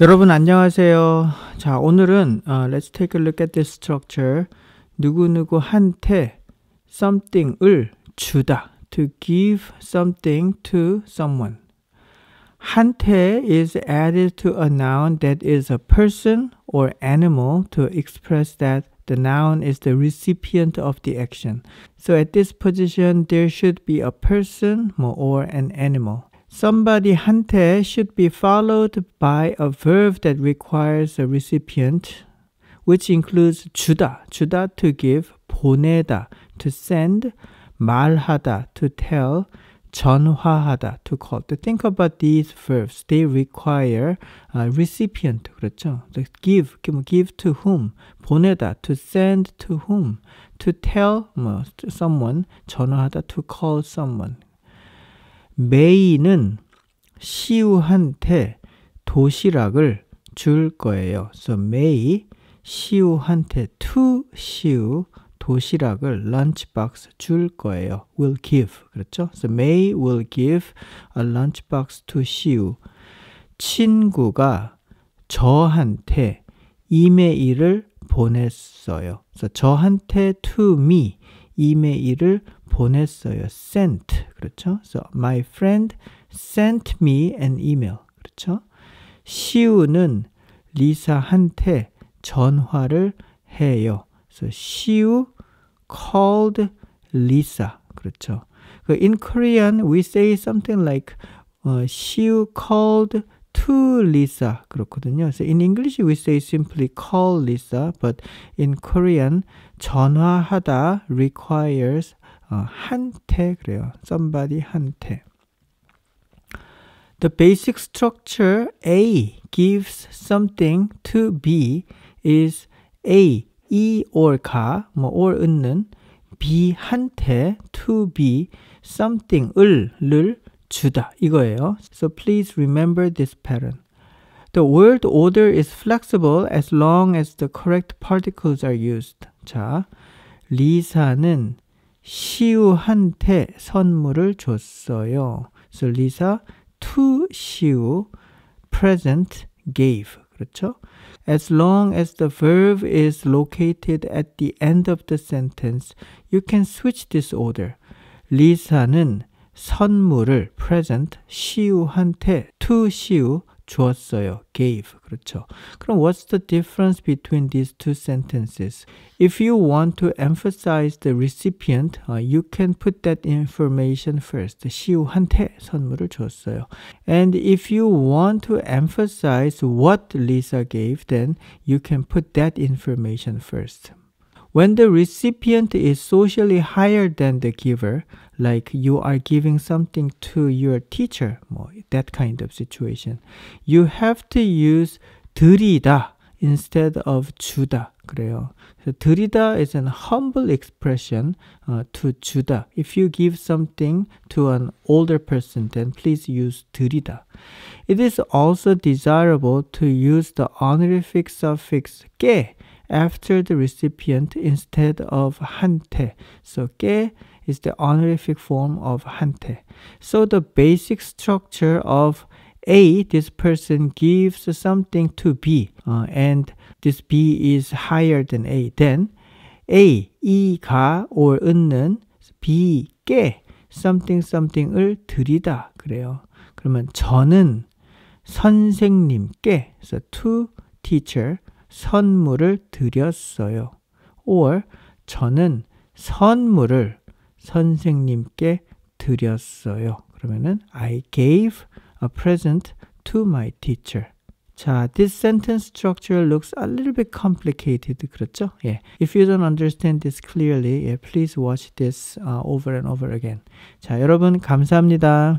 여러분 안녕하세요. 자, 어, Let's take a look at the structure. 누구누구한테 something을 주다. To give something to someone. 한테 is added to a noun that is a person or animal to express that the noun is the recipient of the action. So at this position, there should be a person or an animal somebody한테 should be followed by a verb that requires a recipient, which includes 주다, 주다 to give, 보내다 to send, 말하다 to tell, 전화하다 to call. To think about these verbs, they require a recipient. 그렇죠? To give, give to whom, 보내다 to send to whom, to tell 뭐, someone, 전화하다 to call someone. 메이는 시우한테 도시락을 줄 거예요. So 메이 시우한테 to 시우 도시락을 lunchbox 줄 거예요. will give. 그렇죠? So May will give a lunchbox to 시우. 친구가 저한테 이메일을 보냈어요. so 저한테 to me 이메일을 보냈어요. sent. 그렇죠? So my friend sent me an email. 그렇죠? 시우는 리사한테 전화를 해요. So 시우 called Lisa. 그렇죠? In Korean we say something like uh, 시우 called to Lisa 그렇거든요. 그래서 in English we say simply call Lisa, but in Korean 전화하다 requires 어, 한테 그래요. somebody 한테. The basic structure A gives something to B is A E or 가, 뭐 or 은는 B한테 to B something을 를 주다 이거예요. So please remember this pattern. The word order is flexible as long as the correct particles are used. 자, 리사는 시우한테 선물을 줬어요. So Lisa to 시우 present gave. 그렇죠? As long as the verb is located at the end of the sentence, you can switch this order. 리사는 선물을 present 시우한테 to 시우 주었어요. gave. 그렇죠. 그럼 what's the difference between these two sentences? If you want to emphasize the recipient, uh, you can put that information first. 시우한테 선물을 줬어요. And if you want to emphasize what Lisa gave, then you can put that information first. When the recipient is socially higher than the giver, like you are giving something to your teacher, that kind of situation, you have to use 드리다 instead of 주다. 그래요. So, 드리다 is an humble expression uh, to 주다. If you give something to an older person, then please use 드리다. It is also desirable to use the honorific suffix 게 after the recipient instead of hante. So ge is the honorific form of hante. So the basic structure of a, this person gives something to B, uh, and this B is higher than A. Then A, 이가 or 은는 B께 something something을 드리다 그래요. 그러면 저는 선생님께 so to teacher 선물을 드렸어요. or 저는 선물을 선생님께 드렸어요. 그러면은 I gave a present to my teacher. 자, this sentence structure looks a little bit complicated. 그렇죠? 예. If you don't understand this clearly, yeah, please watch this uh, over and over again. 자, 여러분 감사합니다.